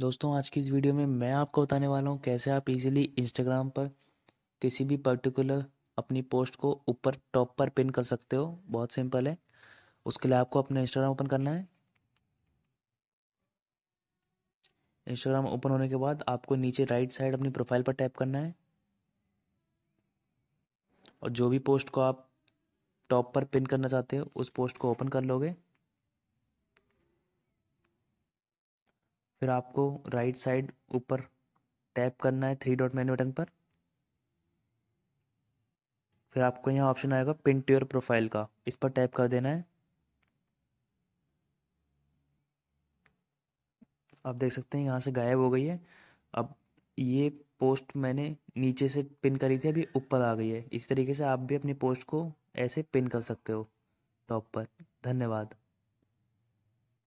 दोस्तों आज की इस वीडियो में मैं आपको बताने वाला हूँ कैसे आप इजीली इंस्टाग्राम पर किसी भी पर्टिकुलर अपनी पोस्ट को ऊपर टॉप पर पिन कर सकते हो बहुत सिंपल है उसके लिए आपको अपना इंस्टाग्राम ओपन करना है इंस्टाग्राम ओपन होने के बाद आपको नीचे राइट साइड अपनी प्रोफाइल पर टैप करना है और जो भी पोस्ट को आप टॉप पर पिन करना चाहते हो उस पोस्ट को ओपन कर लोगे फिर आपको राइट साइड ऊपर टैप करना है थ्री डॉट मेन्यू बटन पर फिर आपको यहाँ ऑप्शन आएगा पिन टू योर प्रोफाइल का इस पर टैप कर देना है आप देख सकते हैं यहाँ से गायब हो गई है अब ये पोस्ट मैंने नीचे से पिन करी थी अभी ऊपर आ गई है इस तरीके से आप भी अपनी पोस्ट को ऐसे पिन कर सकते हो टॉप पर धन्यवाद